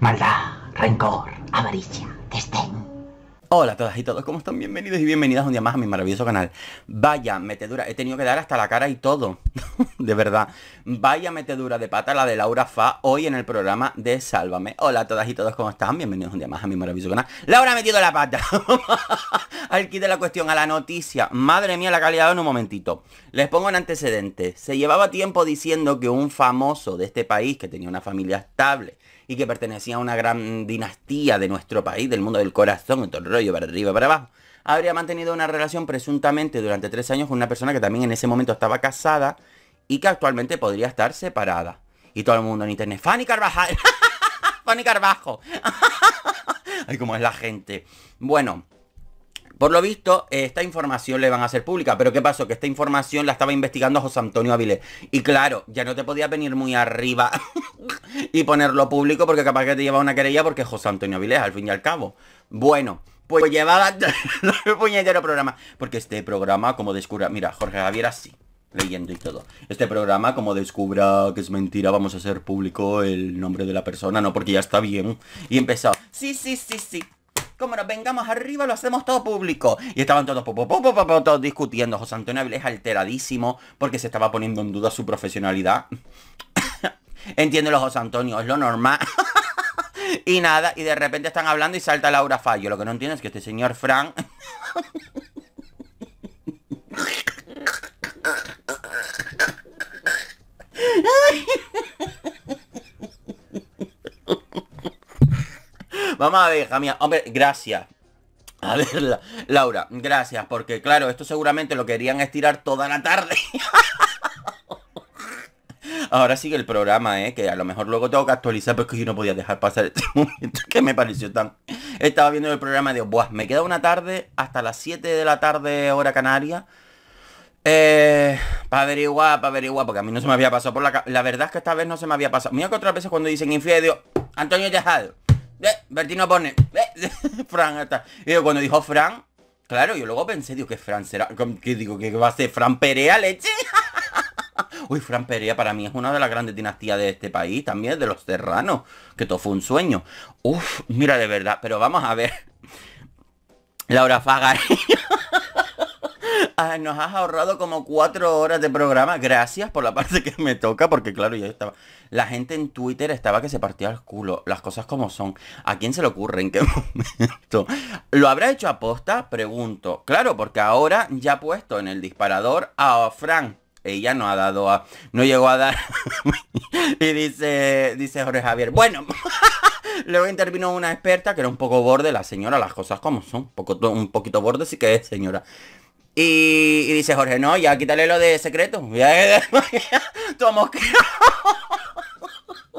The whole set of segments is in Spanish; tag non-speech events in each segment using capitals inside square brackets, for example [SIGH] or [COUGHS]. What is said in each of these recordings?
maldad, rencor, avaricia, desdén. Hola a todas y todos, ¿cómo están? Bienvenidos y bienvenidas un día más a mi maravilloso canal. Vaya metedura, he tenido que dar hasta la cara y todo, [LAUGHS] de verdad. Vaya metedura de pata la de Laura Fa hoy en el programa de Sálvame. Hola a todas y todos, ¿cómo están? Bienvenidos un día más a mi maravilloso canal. Laura ha metido la pata. [LAUGHS] Al de la cuestión, a la noticia. Madre mía, la calidad en un momentito. Les pongo en antecedentes. Se llevaba tiempo diciendo que un famoso de este país que tenía una familia estable y que pertenecía a una gran dinastía de nuestro país, del mundo del corazón, todo el rollo para arriba, para abajo, habría mantenido una relación presuntamente durante tres años con una persona que también en ese momento estaba casada y que actualmente podría estar separada. Y todo el mundo en internet, Fanny Carvajal, [LAUGHS] Fanny Carvajo. [LAUGHS] Ay, cómo es la gente. Bueno, por lo visto, esta información le van a hacer pública, pero ¿qué pasó? Que esta información la estaba investigando José Antonio Avilés. Y claro, ya no te podías venir muy arriba [LAUGHS] y ponerlo público porque capaz que te lleva una querella porque José Antonio Avilés, al fin y al cabo. Bueno, pues llevaba el [LAUGHS] puñetero programa. Porque este programa, como descubra... Mira, Jorge Javier así leyendo y todo. Este programa, como descubra que es mentira, vamos a hacer público el nombre de la persona, no, porque ya está bien. Y empezó. Sí, sí, sí, sí como nos vengamos arriba, lo hacemos todo público. Y estaban todos, todos discutiendo. José Antonio Avilés alteradísimo porque se estaba poniendo en duda su profesionalidad. [COUGHS] Entiéndelo, José Antonio, es lo normal. [LAUGHS] y nada, y de repente están hablando y salta Laura Fallo. Lo que no entiendo es que este señor Frank... [LAUGHS] Vamos a ver, hija Hombre, gracias. A ver, Laura, gracias, porque claro, esto seguramente lo querían estirar toda la tarde. [LAUGHS] Ahora sigue el programa, ¿eh? que a lo mejor luego tengo que actualizar, Porque que yo no podía dejar pasar este [LAUGHS] momento que me pareció tan... Estaba viendo el programa de, buah, me queda una tarde hasta las 7 de la tarde hora canaria. Eh, para averiguar, para averiguar, porque a mí no se me había pasado por la... La verdad es que esta vez no se me había pasado. Mira que otras veces cuando dicen infiel, Antonio Tejado. Eh, Bertino pone, eh, [LAUGHS] Fran, está. yo, cuando dijo Fran, claro, yo luego pensé, digo, que Fran será, que digo, que va a ser Fran Perea, leche. [LAUGHS] Uy, Fran Perea para mí es una de las grandes dinastías de este país, también de los serranos, que todo fue un sueño. Uf, mira de verdad, pero vamos a ver. Laura Fagar nos has ahorrado como cuatro horas de programa. Gracias por la parte que me toca, porque claro, yo estaba... La gente en Twitter estaba que se partía el culo. Las cosas como son. ¿A quién se le ocurre? ¿En qué [LAUGHS] momento? ¿Lo habrá hecho aposta? Pregunto. Claro, porque ahora ya ha puesto en el disparador a Fran ella no ha dado a, no llegó a dar. [LAUGHS] y dice, dice Jorge Javier, bueno, [LAUGHS] luego intervino una experta que era un poco borde, la señora, las cosas como son, un poquito borde sí que es señora. Y, dice Jorge, no, ya quítale lo de secreto. [LAUGHS] Ya, que... [LAUGHS]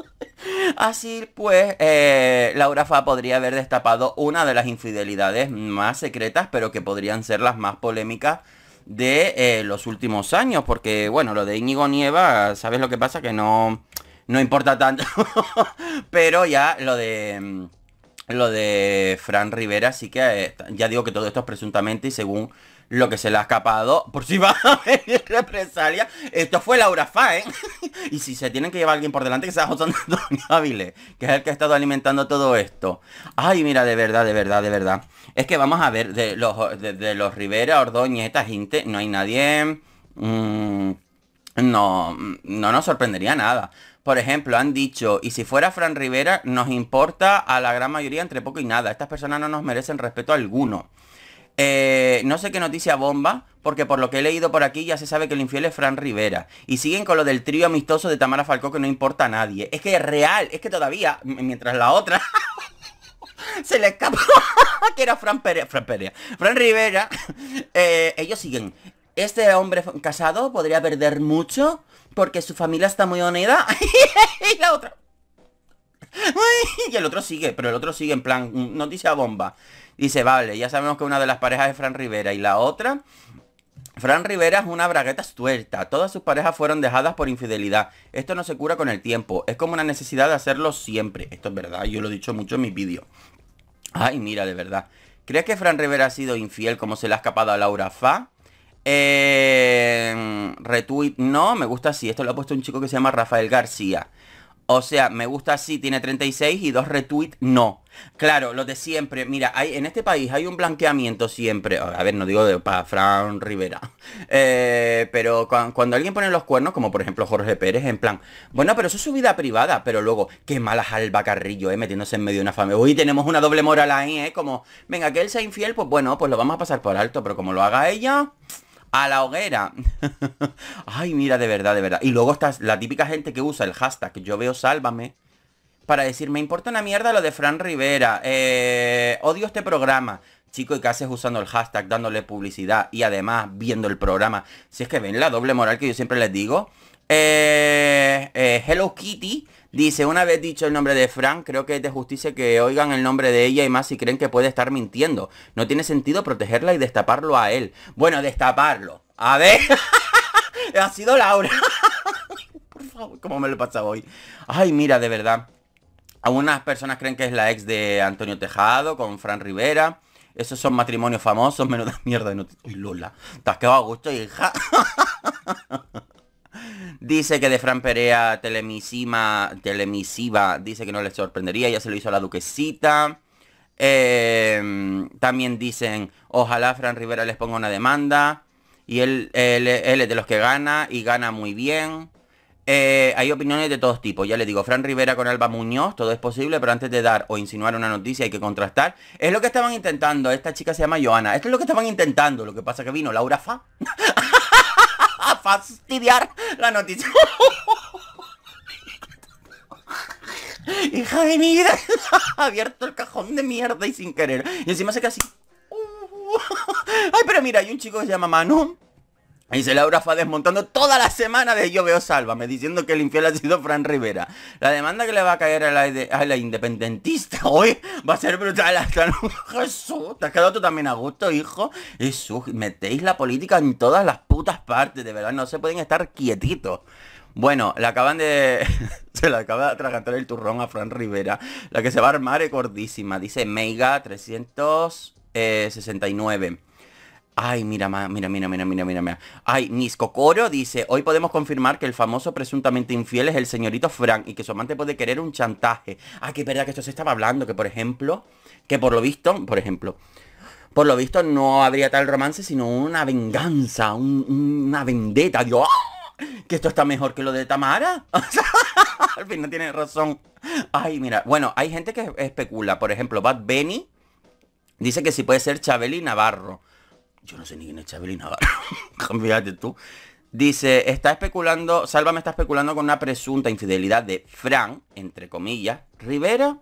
Así pues, eh, Laura Fa podría haber destapado una de las infidelidades más secretas, pero que podrían ser las más polémicas de eh, los últimos años. Porque, bueno, lo de Íñigo Nieva, ¿sabes lo que pasa? Que no, no importa tanto. [LAUGHS] pero ya lo de mm, lo de Fran Rivera, sí que eh, ya digo que todo esto es presuntamente y según lo que se le ha escapado, [LAUGHS] por si va a haber represalia, esto fue Laura Fa, [LAUGHS] y si se tienen que llevar alguien por delante, que sea José Antonio [LAUGHS] Áviles, que es el que ha estado alimentando todo esto. Ay, mira, de verdad, de verdad, de verdad. Es que vamos a ver, de los, de, los Rivera, Ordóñez, esta gente, no hay nadie... Mm, no, no nos sorprendería nada. Por ejemplo, han dicho, y si fuera Fran Rivera, nos importa a la gran mayoría entre poco y nada. Estas personas no nos merecen respeto alguno. Eh, no sé qué noticia bomba, porque por lo que he leído por aquí ya se sabe que el infiel es Fran Rivera. Y siguen con lo del trío amistoso de Tamara Falcó que no importa a nadie. Es que es real, es que todavía, mientras la otra [LAUGHS] se le escapó [LAUGHS] que era Fran Perea. Fran Fran Rivera. [LAUGHS] Eh, ellos siguen. Este hombre casado podría perder mucho porque su familia está muy unida. [LAUGHS] y la otra... y el otro sigue, pero el otro sigue en plan mm, noticia bomba. Dice, vale, ya sabemos que una de las parejas es Fran Rivera y la otra... Fran Rivera es una bragueta tuerta. Todas sus parejas fueron dejadas por infidelidad. Esto no se cura con el tiempo. Es como una necesidad de hacerlo siempre. Esto es verdad, yo lo he dicho mucho en mis vídeos. Ay, mira, de verdad. ¿Crees que Fran Rivera ha sido infiel como se le ha escapado a Laura Fa? Eh, retweet, no, me gusta así. Esto lo ha puesto un chico que se llama Rafael García. O sea, me gusta así, tiene 36 y dos retweets, no. Claro, lo de siempre. Mira, en este país hay un blanqueamiento siempre. A ver, no digo de, para Fran Rivera. [LAUGHS] Eh, pero cuando, alguien pone los cuernos, como por ejemplo Jorge Pérez, en plan, bueno, pero eso es su vida privada. Pero luego, qué malas Alba Carrillo, eh, metiéndose en medio de una familia. Uy, tenemos una doble moral ahí, eh. Como, venga, que él sea infiel, pues bueno, pues lo vamos a pasar por alto. Pero como lo haga ella a la hoguera. [LAUGHS] Ay, mira, de verdad, de verdad. Y luego está la típica gente que usa el hashtag yo veo sálvame para decir, me importa una mierda lo de Fran Rivera, eh, odio este programa. Chico, ¿y qué haces usando el hashtag, dándole publicidad y además viendo el programa? Si es que ven la doble moral que yo siempre les digo. Eh, eh, Hello Kitty Dice, una vez dicho el nombre de Fran, creo que es de justicia que oigan el nombre de ella y más si creen que puede estar mintiendo. No tiene sentido protegerla y destaparlo a él. Bueno, destaparlo. A ver. [LAUGHS] ha sido Laura. [LAUGHS] Por favor, ¿cómo me lo he pasado hoy? Ay, mira, de verdad. Algunas personas creen que es la ex de Antonio Tejado con Fran Rivera. Esos son matrimonios famosos, menuda mierda de Lola, te has quedado a gusto, hija. [LAUGHS] Dice que de Fran Perea Telemisima telemisiva, dice que no le sorprendería, ya se lo hizo a la duquesita. Em, también dicen, ojalá Fran Rivera les ponga una demanda. Y él, él, es de los que gana y gana muy bien. Eh, hay opiniones de todos tipos. Ya le digo, Fran Rivera con Alba Muñoz, todo es posible, pero antes de dar o insinuar una noticia hay que contrastar. Es lo que estaban intentando. Esta chica se llama Joana. Esto es lo que estaban intentando. Lo que pasa que vino Laura Fa. [LAUGHS] a fastidiar la noticia. Hija de mi abierto el cajón de mierda y sin querer. Y encima se queda así. Ay, pero mira, hay un chico que se llama Manu y se Laura fue desmontando toda la semana de Yo Veo Sálvame, diciendo que el infiel ha sido Fran Rivera. La demanda que le va a caer a la, independentista hoy va a ser brutal [LAUGHS] hasta Jesús, te has quedado tú también a gusto, hijo. Jesús, metéis la política en todas las putas partes, de verdad, no se pueden estar quietitos. Bueno, le acaban de... [LAUGHS] se le acaba de atragantar el turrón a Fran Rivera, la que se va a armar es gordísima. Dice Meiga 369. Ay, mira, mira, mira, mira, mira, mira, mira. Ay, Miss Coro dice, hoy podemos confirmar que el famoso presuntamente infiel es el señorito Frank y que su amante puede querer un chantaje. Ah, que verdad que esto se estaba hablando, que por ejemplo, que por lo visto, por ejemplo, por lo visto no habría tal romance, sino una venganza, una vendetta. Dios, ¡ah! que esto está mejor que lo de Tamara. [LAUGHS] Al fin no tiene razón. Ay, mira, bueno, hay gente que especula, por ejemplo, Bad Benny dice que sí puede ser Chabeli Navarro. Yo no sé ni quién es Chabeli Navarro. [LAUGHS] Cambiate tú. Dice, está especulando, Sálvame está especulando con una presunta infidelidad de Fran, entre comillas, Rivera,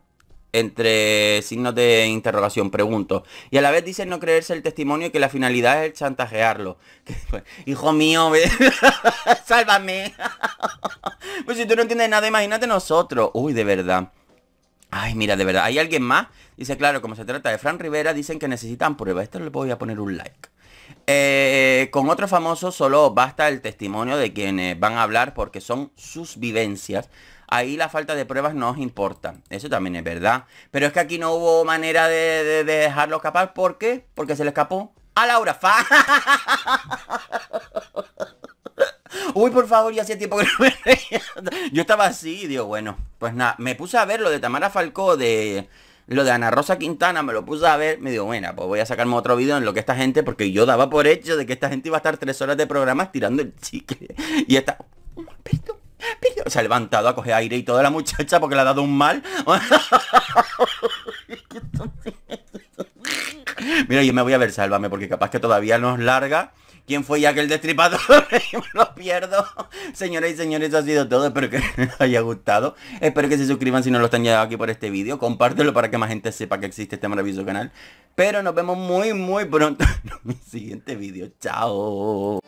entre signos de interrogación, pregunto. Y a la vez dice no creerse el testimonio que la finalidad es chantajearlo. [LAUGHS] Pues, hijo mío, [LAUGHS] sálvame. pues si tú no entiendes nada, imagínate nosotros. Uy, de verdad. Ay, mira, de verdad. ¿Hay alguien más? Dice, claro, como se trata de Fran Rivera, dicen que necesitan pruebas. Esto le voy a poner un like. Eh, con otro famoso solo basta el testimonio de quienes van a hablar porque son sus vivencias. Ahí la falta de pruebas no importa. Eso también es verdad. Pero es que aquí no hubo manera de, dejarlo escapar. ¿Por qué? Porque se le escapó a Laura Fa. [LAUGHS] Uy, por favor, ya hacía tiempo que no me Yo estaba así y digo, bueno, pues nada, me puse a ver lo de Tamara Falcó de lo de Ana Rosa Quintana me lo puse a ver, me digo, bueno, pues voy a sacarme otro video en lo que esta gente, porque yo daba por hecho de que esta gente iba a estar tres horas de programa tirando el chicle. Y está... Se ha levantado a coger aire y toda la muchacha porque le ha dado un mal. [LAUGHS] Mira, yo me voy a ver, sálvame, porque capaz que todavía no es larga quién fue ya el Destripador. Los [LAUGHS] lo pierdo. Señoras y señores, eso ha sido todo. Espero que les haya gustado. Espero que se suscriban si no lo están llegando aquí por este vídeo. Compártelo para que más gente sepa que existe este maravilloso canal. Pero nos vemos muy, muy pronto [LAUGHS] en mi siguiente vídeo. Chao.